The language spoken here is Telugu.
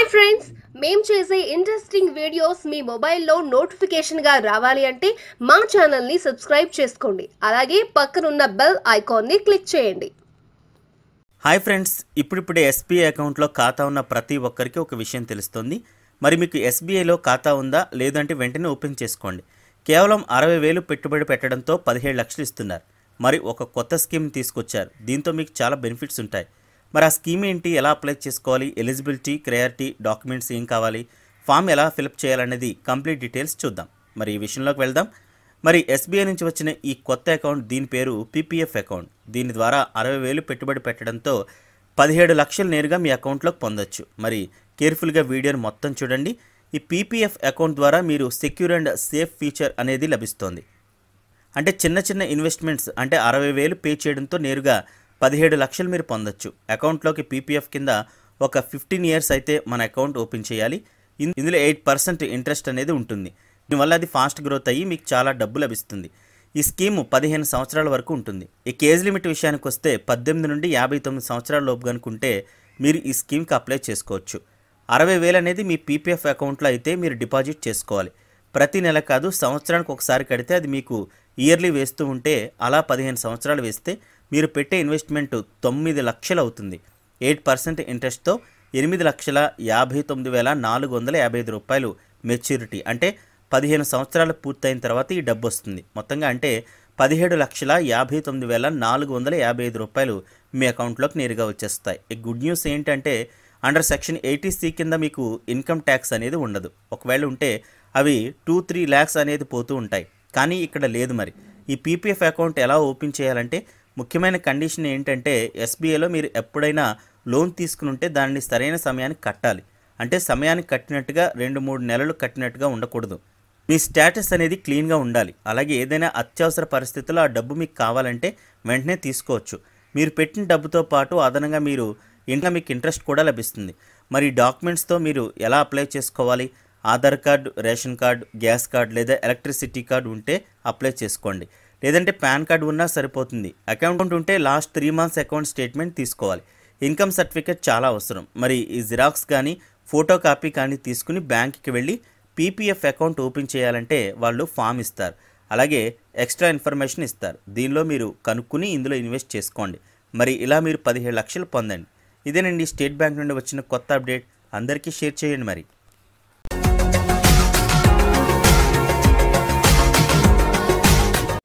హాయ్ ఫ్రెండ్స్ మేము చేసే ఇంట్రెస్టింగ్ వీడియోస్ మీ మొబైల్లో నోటిఫికేషన్గా రావాలి అంటే మా ఛానల్ని సబ్స్క్రైబ్ చేసుకోండి అలాగే పక్కనున్న బెల్ ఐకాన్ని క్లిక్ చేయండి హాయ్ ఫ్రెండ్స్ ఇప్పుడిప్పుడే ఎస్బీఐ అకౌంట్లో ఖాతా ఉన్న ప్రతి ఒక్కరికి ఒక విషయం తెలుస్తుంది మరి మీకు ఎస్బీఐలో ఖాతా ఉందా లేదంటే వెంటనే ఓపెన్ చేసుకోండి కేవలం అరవై వేలు పెట్టుబడి పెట్టడంతో పదిహేడు లక్షలు ఇస్తున్నారు మరి ఒక కొత్త స్కీమ్ తీసుకొచ్చారు దీంతో మీకు చాలా బెనిఫిట్స్ ఉంటాయి మరి ఆ స్కీమ్ ఏంటి ఎలా అప్లై చేసుకోవాలి ఎలిజిబిలిటీ క్లియారిటీ డాక్యుమెంట్స్ ఏం కావాలి ఫామ్ ఎలా ఫిలప్ చేయాలనేది కంప్లీట్ డీటెయిల్స్ చూద్దాం మరి ఈ విషయంలోకి వెళ్దాం మరి ఎస్బీఐ నుంచి వచ్చిన ఈ కొత్త అకౌంట్ దీని పేరు పీపీఎఫ్ అకౌంట్ దీని ద్వారా అరవై వేలు పెట్టుబడి పెట్టడంతో పదిహేడు లక్షలు నేరుగా మీ అకౌంట్లోకి పొందొచ్చు మరి కేర్ఫుల్గా వీడియోని మొత్తం చూడండి ఈ పీపీఎఫ్ అకౌంట్ ద్వారా మీరు సెక్యూర్ అండ్ సేఫ్ ఫీచర్ అనేది లభిస్తోంది అంటే చిన్న చిన్న ఇన్వెస్ట్మెంట్స్ అంటే అరవై వేలు పే చేయడంతో నేరుగా పదిహేడు లక్షలు మీరు పొందొచ్చు అకౌంట్లోకి పీపీఎఫ్ కింద ఒక ఫిఫ్టీన్ ఇయర్స్ అయితే మన అకౌంట్ ఓపెన్ చేయాలి ఇందులో ఎయిట్ పర్సెంట్ ఇంట్రెస్ట్ అనేది ఉంటుంది దీనివల్ల అది ఫాస్ట్ గ్రోత్ అయ్యి మీకు చాలా డబ్బు లభిస్తుంది ఈ స్కీమ్ పదిహేను సంవత్సరాల వరకు ఉంటుంది ఈ కేజ్ లిమిట్ విషయానికి వస్తే పద్దెనిమిది నుండి యాభై తొమ్మిది సంవత్సరాల లోపు కనుకుంటే మీరు ఈ స్కీమ్కి అప్లై చేసుకోవచ్చు అరవై వేలు అనేది మీ పీపీఎఫ్ అకౌంట్లో అయితే మీరు డిపాజిట్ చేసుకోవాలి ప్రతి నెల కాదు సంవత్సరానికి ఒకసారి కడితే అది మీకు ఇయర్లీ వేస్తూ ఉంటే అలా పదిహేను సంవత్సరాలు వేస్తే మీరు పెట్టే ఇన్వెస్ట్మెంట్ తొమ్మిది లక్షలు అవుతుంది ఎయిట్ పర్సెంట్ ఇంట్రెస్ట్తో ఎనిమిది లక్షల యాభై తొమ్మిది వేల నాలుగు వందల యాభై ఐదు రూపాయలు మెచ్యూరిటీ అంటే పదిహేను సంవత్సరాలు పూర్తయిన తర్వాత ఈ డబ్బు వస్తుంది మొత్తంగా అంటే పదిహేడు లక్షల యాభై తొమ్మిది వేల నాలుగు వందల యాభై ఐదు రూపాయలు మీ అకౌంట్లోకి నేరుగా వచ్చేస్తాయి ఈ గుడ్ న్యూస్ ఏంటంటే అండర్ సెక్షన్ ఎయిటీ సి కింద మీకు ఇన్కమ్ ట్యాక్స్ అనేది ఉండదు ఒకవేళ ఉంటే అవి టూ త్రీ ల్యాక్స్ అనేది పోతూ ఉంటాయి కానీ ఇక్కడ లేదు మరి ఈ పీపీఎఫ్ అకౌంట్ ఎలా ఓపెన్ చేయాలంటే ముఖ్యమైన కండిషన్ ఏంటంటే ఎస్బీఐలో మీరు ఎప్పుడైనా లోన్ తీసుకుని ఉంటే దానిని సరైన సమయానికి కట్టాలి అంటే సమయానికి కట్టినట్టుగా రెండు మూడు నెలలు కట్టినట్టుగా ఉండకూడదు మీ స్టేటస్ అనేది క్లీన్గా ఉండాలి అలాగే ఏదైనా అత్యవసర పరిస్థితుల్లో ఆ డబ్బు మీకు కావాలంటే వెంటనే తీసుకోవచ్చు మీరు పెట్టిన డబ్బుతో పాటు అదనంగా మీరు ఇంకా మీకు ఇంట్రెస్ట్ కూడా లభిస్తుంది మరి డాక్యుమెంట్స్తో మీరు ఎలా అప్లై చేసుకోవాలి Aadhaar card ration card gas card లేదా ఎలక్ట్రిసిటీ కార్డు ఉంటే అప్లై చేసుకోండి లేదంటే పాన్ కార్డు ఉన్నా సరిపోతుంది అకౌంట్ ఉంటే last three months account statement తీసుకోవాలి ఇన్కమ్ సర్టిఫికేట్ చాలా అవసరం మరి ఈ జిరాక్స్ కానీ ఫోటో కాపీ కానీ తీసుకుని బ్యాంక్కి వెళ్ళి పీపీఎఫ్ అకౌంట్ ఓపెన్ చేయాలంటే వాళ్ళు ఫామ్ ఇస్తారు అలాగే ఎక్స్ట్రా ఇన్ఫర్మేషన్ ఇస్తారు దీనిలో మీరు కనుక్కుని ఇందులో ఇన్వెస్ట్ చేసుకోండి మరి ఇలా మీరు పదిహేడు లక్షలు పొందండి ఇదేనండి స్టేట్ బ్యాంక్ నుండి వచ్చిన కొత్త అప్డేట్ అందరికీ షేర్ చేయండి మరి